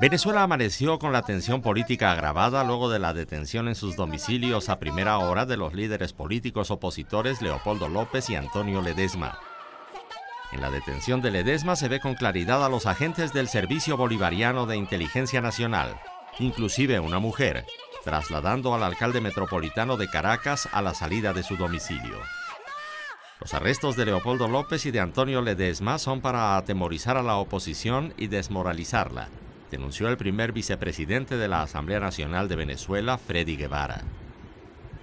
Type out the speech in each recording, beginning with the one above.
Venezuela amaneció con la tensión política agravada luego de la detención en sus domicilios a primera hora de los líderes políticos opositores Leopoldo López y Antonio Ledesma. En la detención de Ledesma se ve con claridad a los agentes del Servicio Bolivariano de Inteligencia Nacional, inclusive una mujer, trasladando al alcalde metropolitano de Caracas a la salida de su domicilio. Los arrestos de Leopoldo López y de Antonio Ledesma son para atemorizar a la oposición y desmoralizarla, denunció el primer vicepresidente de la Asamblea Nacional de Venezuela, Freddy Guevara.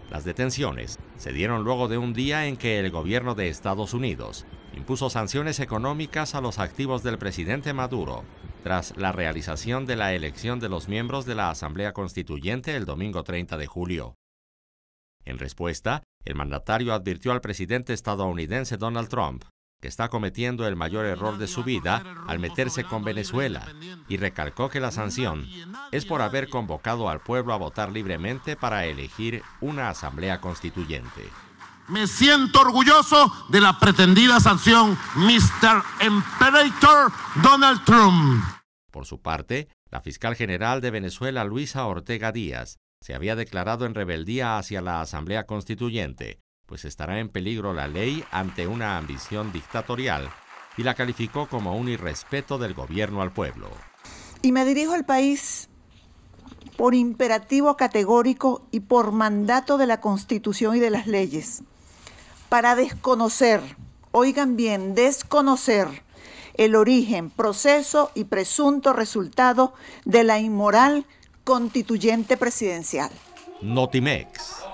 Las detenciones se dieron luego de un día en que el gobierno de Estados Unidos impuso sanciones económicas a los activos del presidente Maduro tras la realización de la elección de los miembros de la Asamblea Constituyente el domingo 30 de julio. En respuesta, el mandatario advirtió al presidente estadounidense Donald Trump que está cometiendo el mayor error de su vida al meterse con Venezuela, y recalcó que la sanción es por haber convocado al pueblo a votar libremente para elegir una asamblea constituyente. Me siento orgulloso de la pretendida sanción Mr. Emperor Donald Trump. Por su parte, la fiscal general de Venezuela, Luisa Ortega Díaz, se había declarado en rebeldía hacia la Asamblea Constituyente pues estará en peligro la ley ante una ambición dictatorial y la calificó como un irrespeto del gobierno al pueblo. Y me dirijo al país por imperativo categórico y por mandato de la Constitución y de las leyes, para desconocer, oigan bien, desconocer el origen, proceso y presunto resultado de la inmoral constituyente presidencial. Notimex.